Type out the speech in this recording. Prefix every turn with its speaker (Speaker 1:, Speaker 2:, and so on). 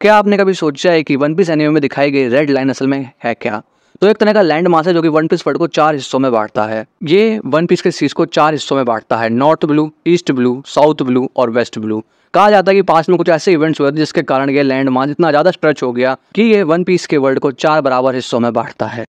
Speaker 1: क्या आपने कभी सोचा है कि वन पीस एनिमे में दिखाई गई रेड लाइन असल में है क्या तो एक तरह का लैंड मास है जो कि वन पीस वर्ड को चार हिस्सों में बांटता है ये वन पीस के सीज को चार हिस्सों में बांटता है north blue east blue south blue और वेस्ट ब्लू कहा जाता है कि पास में कुछ ऐसे इवेंट्स हुए जिसके कारण ये लैंड मास इतना ज्यादा स्ट्रेच हो गया कि ये वन पीस के वर्ल्ड को चार बराबर हिस्सों में बांटता है